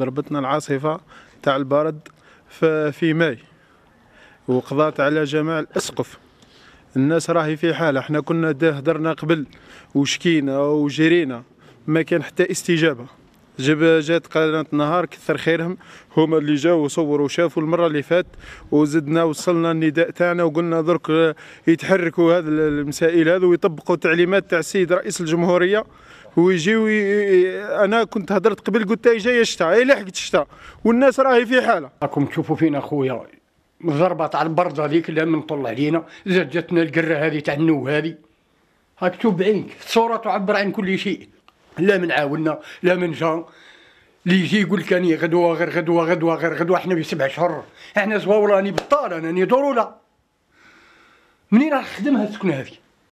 ضربتنا العاصفة تاع البرد في ماي وقضات على جماع الأسقف الناس راهي في حالة احنا كنا هدرنا قبل وشكينا وجرينا ما كان حتى استجابة جب جات قناة نهار كثر خيرهم هما اللي جاو وصوروا وشافوا المرة اللي فات وزدنا وصلنا النداء تاعنا وقلنا درك يتحركوا هذا المسائل هذا ويطبقوا تعليمات تاع السيد رئيس الجمهورية ويجيو انا كنت هضرت قبل قلت جايه الشتاء اي لحقت الشتاء والناس راهي في حاله راكم تشوفوا فينا خويا الضربه تاع البرد هذيك لا من طلع علينا زاد جاتنا القره هذه تاع النو هذه هاك تشوف بعينك الصوره تعبر عن كل شيء لا من عاوننا لا من جا اللي يجي يقول لك اني غدوه غير غدوه غدوه غير غدوه احنا في سبع شهور احنا زواوراني بطال انا راني ضروره منين راح نخدم هالسكنه هذه